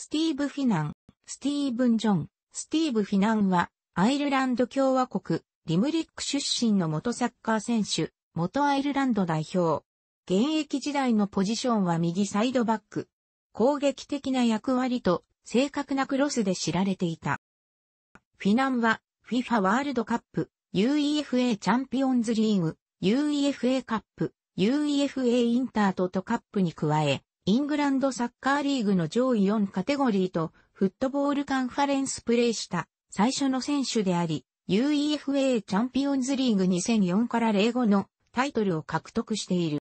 スティーブ・フィナン、スティーブン・ジョン、スティーブ・フィナンは、アイルランド共和国、リムリック出身の元サッカー選手、元アイルランド代表。現役時代のポジションは右サイドバック。攻撃的な役割と正確なクロスで知られていた。フィナンは FIFA ワールドカップ、UEFA チャンピオンズリーグ、UEFA カップ、UEFA インタートとカップに加え、イングランドサッカーリーグの上位4カテゴリーとフットボールカンファレンスプレーした最初の選手であり、UEFA チャンピオンズリーグ2004から05のタイトルを獲得している。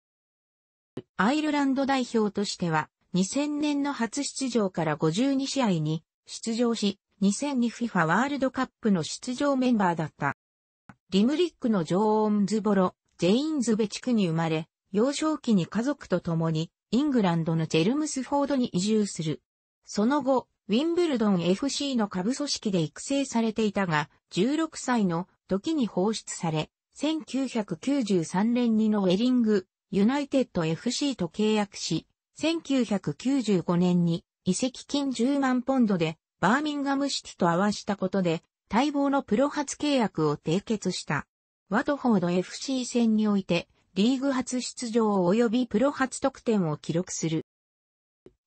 アイルランド代表としては2000年の初出場から52試合に出場し、2002FIFA ワールドカップの出場メンバーだった。リムリックの女王ンズボロ、ジェインズベチクに生まれ、幼少期に家族と共にイングランドのジェルムスフォードに移住する。その後、ウィンブルドン FC の下部組織で育成されていたが、16歳の時に放出され、1993年にのウェリング、ユナイテッド FC と契約し、1995年に移籍金10万ポンドでバーミンガムシティと合わしたことで、待望のプロ初契約を締結した。ワトフォード FC 戦において、リーグ初出場及びプロ初得点を記録する。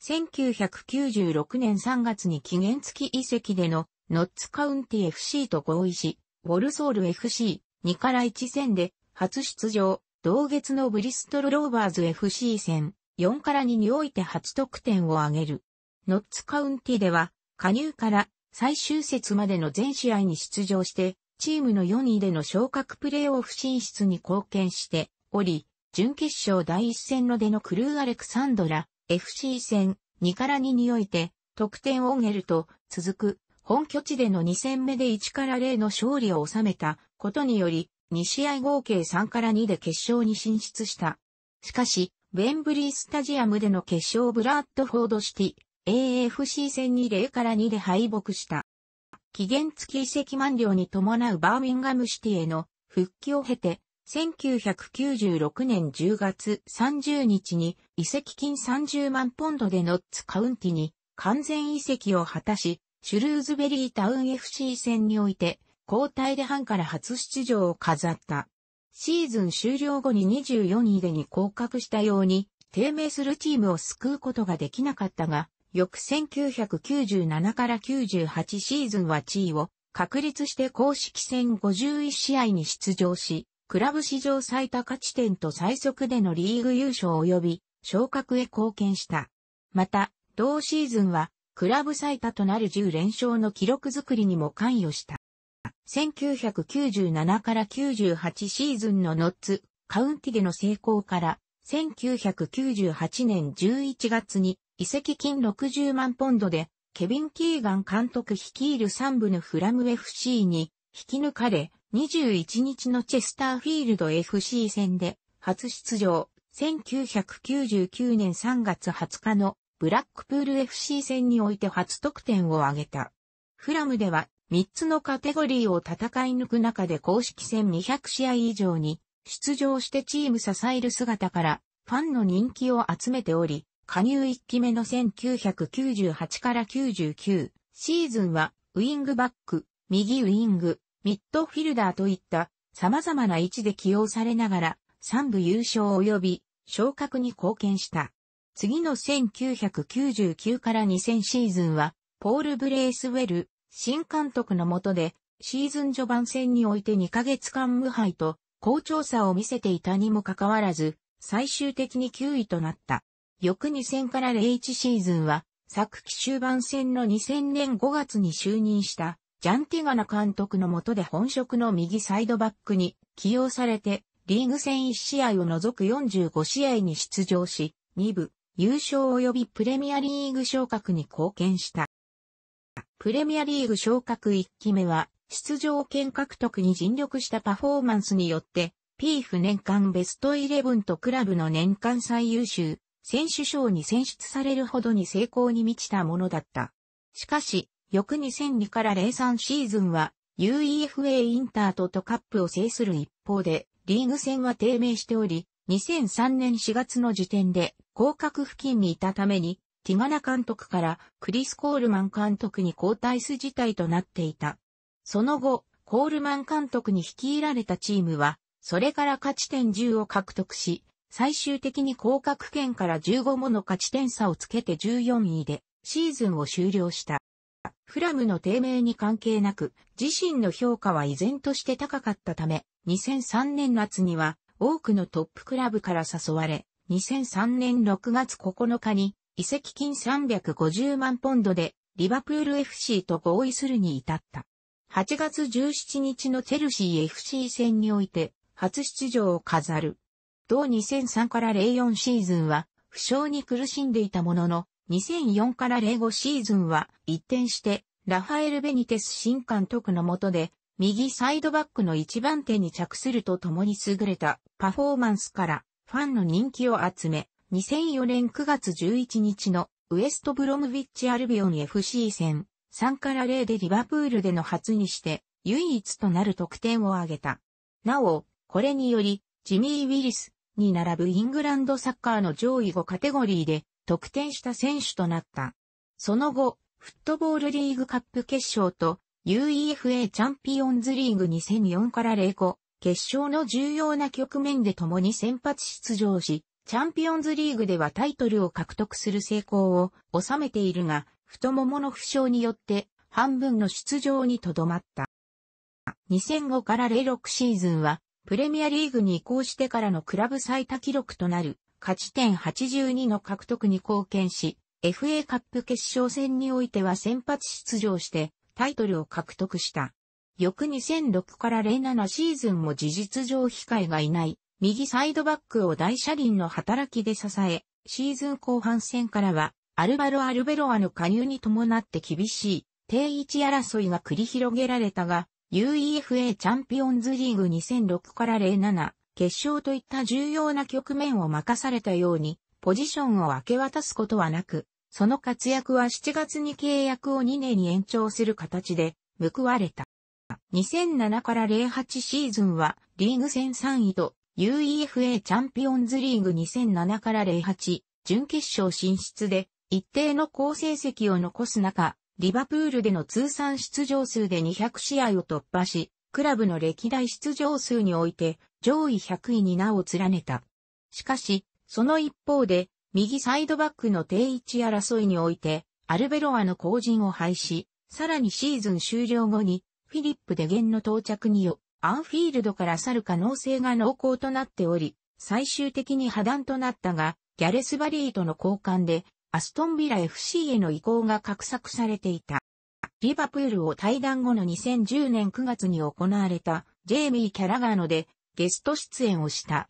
1996年3月に期限付き移籍でのノッツカウンティ FC と合意し、ウォルソール FC2 から1戦で初出場、同月のブリストルローバーズ FC 戦4から2において初得点を挙げる。ノッツカウンティでは加入から最終節までの全試合に出場して、チームの4位での昇格プレーオフ進出に貢献して、おり、準決勝第1戦の出のクルーアレクサンドラ FC 戦2から2において得点をげると続く本拠地での2戦目で1から0の勝利を収めたことにより2試合合計3から2で決勝に進出した。しかし、ウェンブリースタジアムでの決勝ブラッドフォードシティ AFC 戦に0から2で敗北した。期限付き移籍満了に伴うバーミンガムシティへの復帰を経て1996年10月30日に移籍金30万ポンドでノッツカウンティに完全移籍を果たし、シュルーズベリータウン FC 戦において交代で半から初出場を飾った。シーズン終了後に24位でに降格したように、低迷するチームを救うことができなかったが、翌1997から98シーズンは地位を確立して公式戦51試合に出場し、クラブ史上最多勝ち点と最速でのリーグ優勝及び昇格へ貢献した。また、同シーズンは、クラブ最多となる10連勝の記録作りにも関与した。1997から98シーズンのノッツ、カウンティでの成功から、1998年11月に移籍金60万ポンドで、ケビン・キーガン監督率いる3部のフラム FC に引き抜かれ、21日のチェスターフィールド FC 戦で初出場、1999年3月20日のブラックプール FC 戦において初得点を挙げた。フラムでは3つのカテゴリーを戦い抜く中で公式戦200試合以上に出場してチーム支える姿からファンの人気を集めており、加入1期目の1998から99シーズンはウィングバック、右ウィング、ミッドフィルダーといった様々な位置で起用されながら、3部優勝及び昇格に貢献した。次の1999から2000シーズンは、ポール・ブレイスウェル、新監督の下で、シーズン序盤戦において2ヶ月間無敗と、好調さを見せていたにもかかわらず、最終的に9位となった。翌2000から01シーズンは、昨季終盤戦の2000年5月に就任した、ジャンティガナ監督の下で本職の右サイドバックに起用されて、リーグ戦1試合を除く45試合に出場し、2部、優勝及びプレミアリーグ昇格に貢献した。プレミアリーグ昇格1期目は、出場権獲得に尽力したパフォーマンスによって、ピーフ年間ベストイレブンとクラブの年間最優秀、選手賞に選出されるほどに成功に満ちたものだった。しかし、翌2002から03シーズンは UEFA インターとトカップを制する一方で、リーグ戦は低迷しており、2003年4月の時点で降格付近にいたために、ティガナ監督からクリス・コールマン監督に交代す事態となっていた。その後、コールマン監督に率いられたチームは、それから勝ち点10を獲得し、最終的に降格圏から15もの勝ち点差をつけて14位でシーズンを終了した。フラムの低迷に関係なく、自身の評価は依然として高かったため、2003年夏には多くのトップクラブから誘われ、2003年6月9日に移籍金350万ポンドでリバプール FC と合意するに至った。8月17日のチェルシー FC 戦において初出場を飾る。同2003から04シーズンは負傷に苦しんでいたものの2004から05シーズンは一転して、ラファエル・ベニテス新監督の下で、右サイドバックの一番手に着するとともに優れたパフォーマンスからファンの人気を集め、2004年9月11日のウエストブロムビッチアルビオン FC 戦3から0でリバプールでの初にして唯一となる得点を挙げた。なお、これによりジミー・ウィリスに並ぶイングランドサッカーの上位5カテゴリーで得点した選手となった。その後、フットボールリーグカップ決勝と UEFA チャンピオンズリーグ2004から05、決勝の重要な局面で共に先発出場し、チャンピオンズリーグではタイトルを獲得する成功を収めているが、太ももの負傷によって半分の出場にとどまった。2005から06シーズンは、プレミアリーグに移行してからのクラブ最多記録となる勝ち点82の獲得に貢献し、FA カップ決勝戦においては先発出場してタイトルを獲得した。翌2006から07シーズンも事実上控えがいない、右サイドバックを大車輪の働きで支え、シーズン後半戦からは、アルバロ・アルベロアの加入に伴って厳しい、定位置争いが繰り広げられたが、UEFA チャンピオンズリーグ2006から07、決勝といった重要な局面を任されたように、ポジションを明け渡すことはなく、その活躍は7月に契約を2年に延長する形で報われた。2007から08シーズンはリーグ戦3位と UEFA チャンピオンズリーグ2007から08準決勝進出で一定の好成績を残す中、リバプールでの通算出場数で200試合を突破し、クラブの歴代出場数において上位100位に名を連ねた。しかし、その一方で、右サイドバックの定位置争いにおいて、アルベロアの後陣を廃止、さらにシーズン終了後に、フィリップデゲンの到着によ、アンフィールドから去る可能性が濃厚となっており、最終的に破談となったが、ギャレス・バリーとの交換で、アストンビラ FC への移行が画策されていた。リバプールを退団後の2010年9月に行われた、ジェイミー・キャラガーノで、ゲスト出演をした。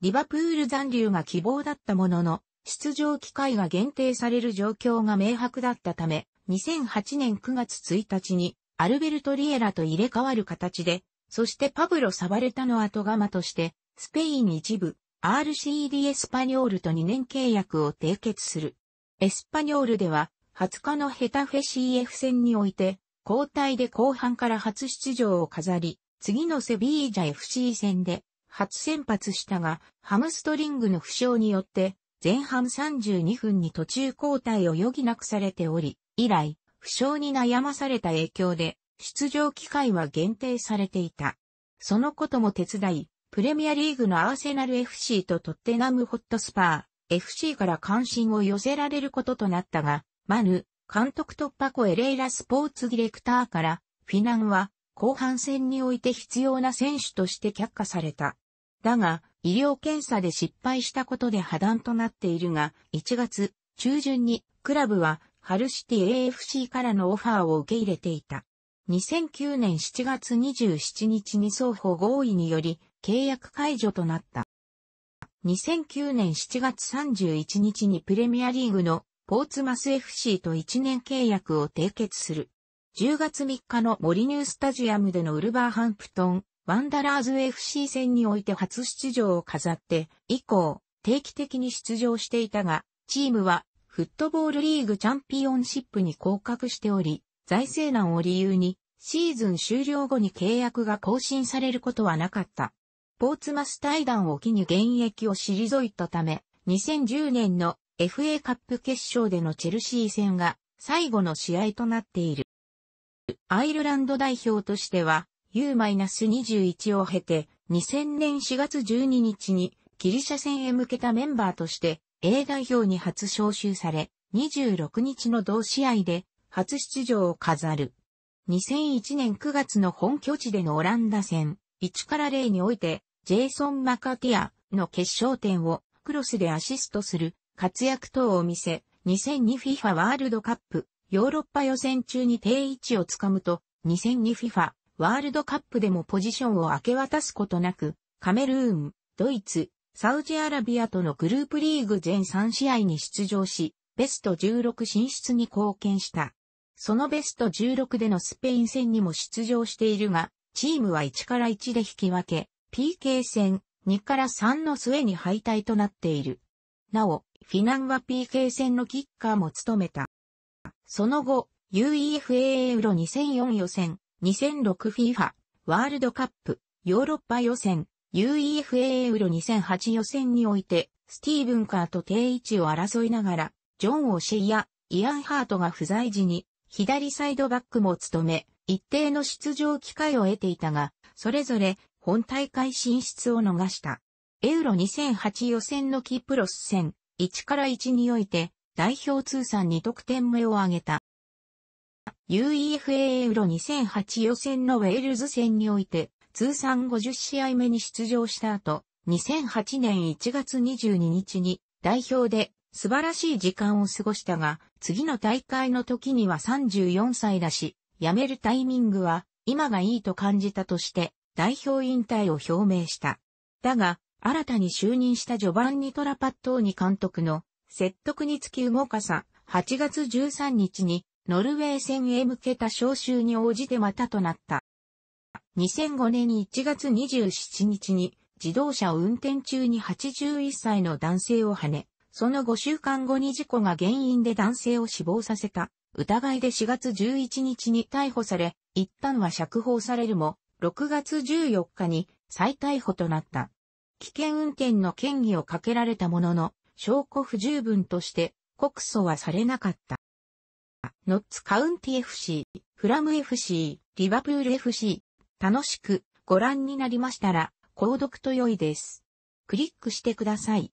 リバプール残留が希望だったものの、出場機会が限定される状況が明白だったため、2008年9月1日にアルベルト・リエラと入れ替わる形で、そしてパブロ・サバレタの後釜として、スペイン一部、RCD エスパニョールと2年契約を締結する。エスパニョールでは、20日のヘタフェ CF 戦において、交代で後半から初出場を飾り、次のセビージャ FC 戦で初先発したが、ハムストリングの負傷によって、前半32分に途中交代を余儀なくされており、以来、負傷に悩まされた影響で、出場機会は限定されていた。そのことも手伝い、プレミアリーグのアーセナル FC とトッテナムホットスパー、FC から関心を寄せられることとなったが、マヌ、監督突破後エレイラスポーツディレクターから、フィナンは、後半戦において必要な選手として却下された。だが、医療検査で失敗したことで破談となっているが、1月中旬にクラブはハルシティ AFC からのオファーを受け入れていた。2009年7月27日に双方合意により契約解除となった。2009年7月31日にプレミアリーグのポーツマス FC と1年契約を締結する。10月3日の森ニュースタジアムでのウルバーハンプトン、ワンダラーズ FC 戦において初出場を飾って、以降、定期的に出場していたが、チームは、フットボールリーグチャンピオンシップに降格しており、財政難を理由に、シーズン終了後に契約が更新されることはなかった。ポーツマス対談を機に現役を退いたため、2010年の FA カップ決勝でのチェルシー戦が最後の試合となっている。アイルランド代表としては U-21 を経て2000年4月12日にギリシャ戦へ向けたメンバーとして A 代表に初招集され26日の同試合で初出場を飾る。2001年9月の本拠地でのオランダ戦1から0においてジェイソン・マカティアの決勝点をクロスでアシストする活躍等を見せ、2002FIFA ワールドカップヨーロッパ予選中に定位置をつかむと、2002FIFA ワールドカップでもポジションを明け渡すことなく、カメルーン、ドイツ、サウジアラビアとのグループリーグ全3試合に出場し、ベスト16進出に貢献した。そのベスト16でのスペイン戦にも出場しているが、チームは1から1で引き分け、PK 戦2から3の末に敗退となっている。なお、フィナンは PK 戦のキッカーも務めた。その後、UEFA ユーロ2004予選、2006FIFA ワールドカップヨーロッパ予選、UEFA ユーロ2008予選において、スティーブン・カーと定位置を争いながら、ジョン・オシェイやイアン・ハートが不在時に、左サイドバックも務め、一定の出場機会を得ていたが、それぞれ本大会進出を逃した。エウロ2008予選のキプロス戦、1から1において、代表通算2得点目を挙げた。UEFA ユーロ2008予選のウェールズ戦において、通算50試合目に出場した後、2008年1月22日に代表で素晴らしい時間を過ごしたが、次の大会の時には34歳だし、辞めるタイミングは今がいいと感じたとして、代表引退を表明した。だが、新たに就任したジョバンニ・トラパットーニ監督の説得につき動かさ、8月13日にノルウェー戦へ向けた招集に応じてまたとなった。2005年1月27日に自動車を運転中に81歳の男性をはね、その5週間後に事故が原因で男性を死亡させた。疑いで4月11日に逮捕され、一旦は釈放されるも、6月14日に再逮捕となった。危険運転の嫌疑をかけられたものの、証拠不十分として告訴はされなかった。ノッツカウンティ FC、フラム FC、リバプール FC、楽しくご覧になりましたら、購読と良いです。クリックしてください。